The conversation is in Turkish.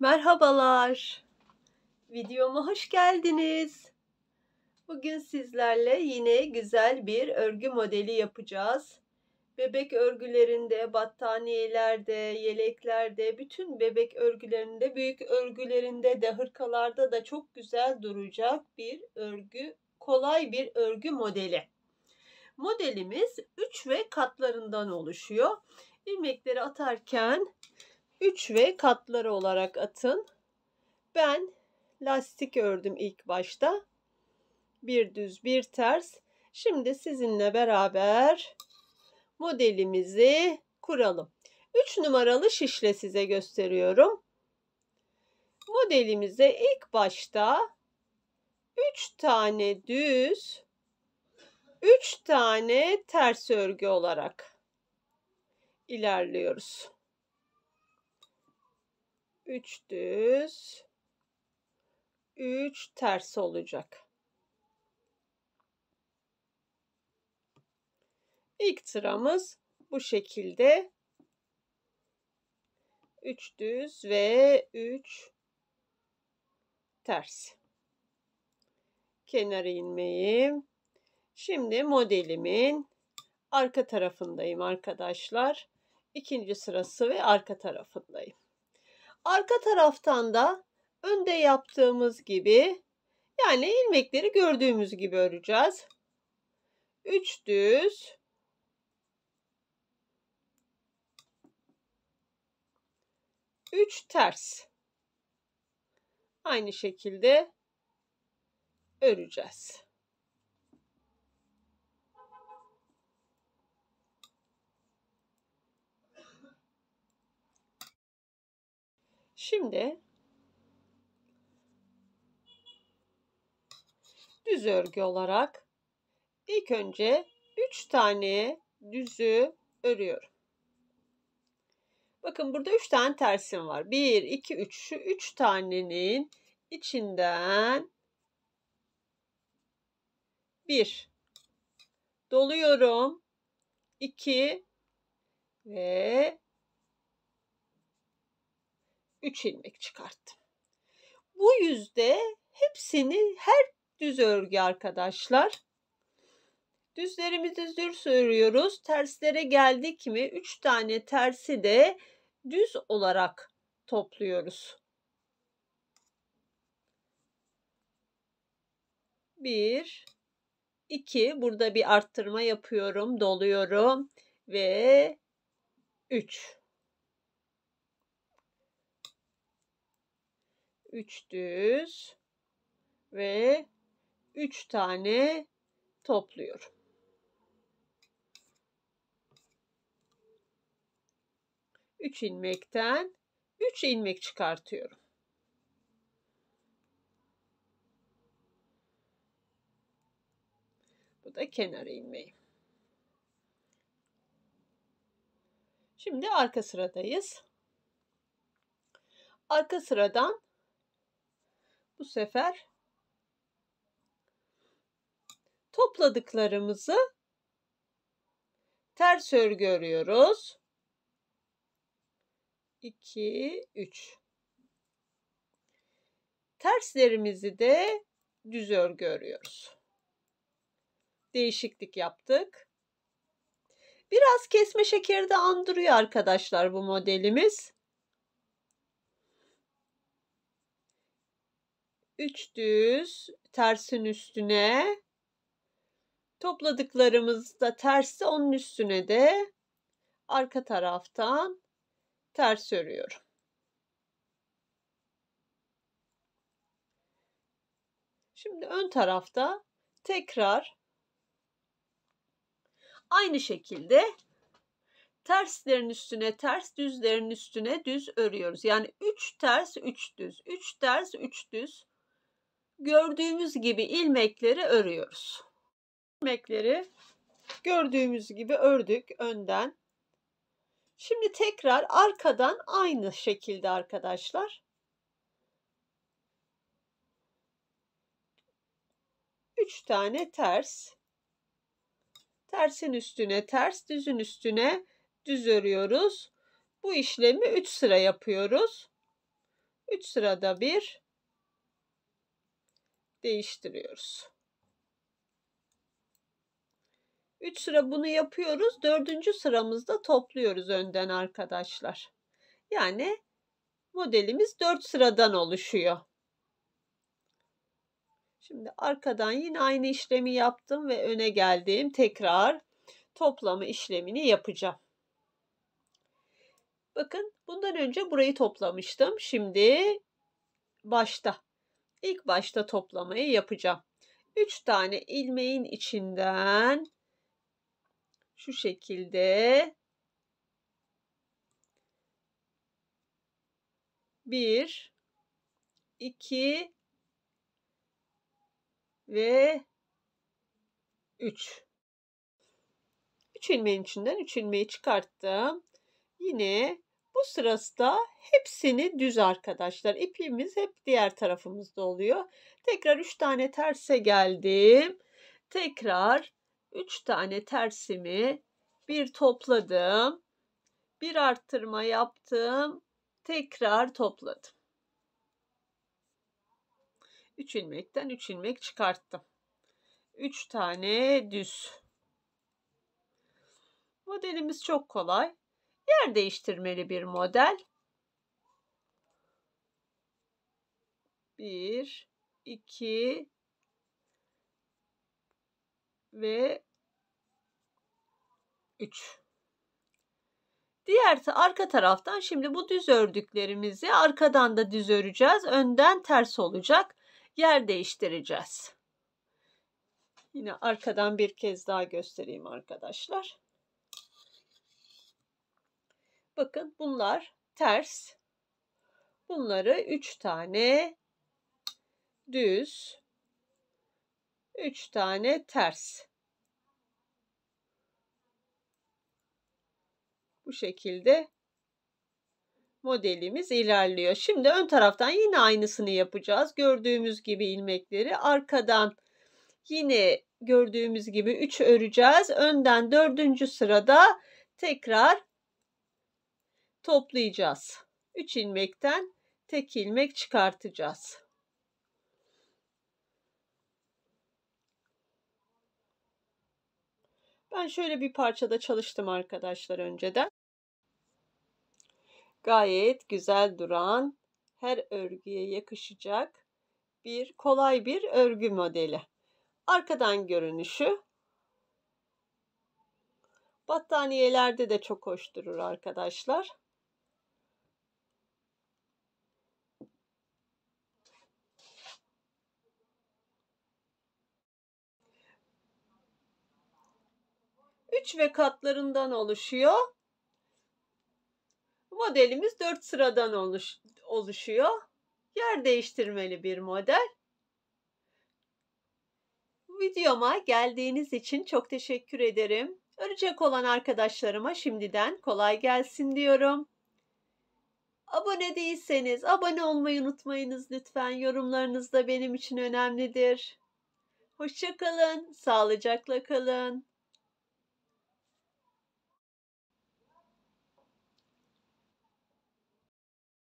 Merhabalar. Videoma hoş geldiniz. Bugün sizlerle yine güzel bir örgü modeli yapacağız. Bebek örgülerinde, battaniyelerde, yeleklerde, bütün bebek örgülerinde, büyük örgülerinde de hırkalarda da çok güzel duracak bir örgü, kolay bir örgü modeli. Modelimiz 3 ve katlarından oluşuyor. İlmekleri atarken 3 ve katları olarak atın. Ben lastik ördüm ilk başta. Bir düz bir ters. Şimdi sizinle beraber modelimizi kuralım. 3 numaralı şişle size gösteriyorum. Modelimize ilk başta 3 tane düz, 3 tane ters örgü olarak ilerliyoruz. 3 düz 3 ters olacak. İlk sıramız bu şekilde 3 düz ve 3 ters. Kenar ilmeğim. Şimdi modelimin arka tarafındayım arkadaşlar. İkinci sırası ve arka tarafındayım. Arka taraftan da önde yaptığımız gibi yani ilmekleri gördüğümüz gibi öreceğiz. 3 düz 3 ters aynı şekilde öreceğiz. Şimdi düz örgü olarak ilk önce 3 tane düzü örüyorum. Bakın burada 3 tane tersim var. 1, 2, 3. Şu 3 tanenin içinden 1 doluyorum. 2 ve 3 ilmek çıkarttım. Bu yüzde hepsini her düz örgü arkadaşlar. Düzlerimizi düz örüyoruz. Terslere geldik mi 3 tane tersi de düz olarak topluyoruz. 1 2 burada bir arttırma yapıyorum, doluyorum ve 3 3 düz ve 3 tane topluyorum. Üç ilmekten üç ilmek çıkartıyorum. Bu da kenar ilmeği. Şimdi arka sıradayız. Arka sıradan bu sefer topladıklarımızı ters örgü örüyoruz. 2 3 Terslerimizi de düz örgü örüyoruz. Değişiklik yaptık. Biraz kesme şekeri de andırıyor arkadaşlar bu modelimiz. 3 düz tersin üstüne topladıklarımız da tersi onun üstüne de arka taraftan ters örüyorum. Şimdi ön tarafta tekrar aynı şekilde terslerin üstüne ters düzlerin üstüne düz örüyoruz. Yani 3 ters 3 düz 3 ters 3 düz gördüğümüz gibi ilmekleri örüyoruz. İlmekleri gördüğümüz gibi ördük önden. Şimdi tekrar arkadan aynı şekilde arkadaşlar. Üç tane ters. Tersin üstüne ters, düzün üstüne düz örüyoruz. Bu işlemi 3 sıra yapıyoruz. 3 sırada bir değiştiriyoruz. 3 sıra bunu yapıyoruz. 4. sıramızda topluyoruz önden arkadaşlar. Yani modelimiz 4 sıradan oluşuyor. Şimdi arkadan yine aynı işlemi yaptım ve öne geldim. Tekrar toplama işlemini yapacağım. Bakın bundan önce burayı toplamıştım. Şimdi başta İlk başta toplamayı yapacağım. 3 tane ilmeğin içinden şu şekilde 1 2 ve 3 3 ilmeğin içinden 3 ilmeği çıkarttım. Yine bu sırada hepsini düz arkadaşlar. İpimiz hep diğer tarafımızda oluyor. Tekrar 3 tane terse geldim. Tekrar 3 tane tersimi bir topladım. Bir arttırma yaptım. Tekrar topladım. 3 ilmekten 3 ilmek çıkarttım. 3 tane düz. Modelimiz çok kolay yer değiştirmeli bir model. 1, 2 ve 3. Diğer arka taraftan şimdi bu düz ördüklerimizi arkadan da düz öreceğiz. Önden ters olacak. Yer değiştireceğiz. Yine arkadan bir kez daha göstereyim arkadaşlar. Bakın bunlar ters. Bunları 3 tane düz. 3 tane ters. Bu şekilde modelimiz ilerliyor. Şimdi ön taraftan yine aynısını yapacağız. Gördüğümüz gibi ilmekleri arkadan yine gördüğümüz gibi 3 öreceğiz. Önden 4. sırada tekrar toplayacağız. 3 ilmekten tek ilmek çıkartacağız. Ben şöyle bir parçada çalıştım arkadaşlar önceden. Gayet güzel duran, her örgüye yakışacak bir kolay bir örgü modeli. Arkadan görünüşü battaniyelerde de çok hoş durur arkadaşlar. 3 ve katlarından oluşuyor. Modelimiz 4 sıradan oluş, oluşuyor. Yer değiştirmeli bir model. Videoma geldiğiniz için çok teşekkür ederim. Örecek olan arkadaşlarıma şimdiden kolay gelsin diyorum. Abone değilseniz abone olmayı unutmayınız lütfen. Yorumlarınız da benim için önemlidir. Hoşçakalın, sağlıcakla kalın.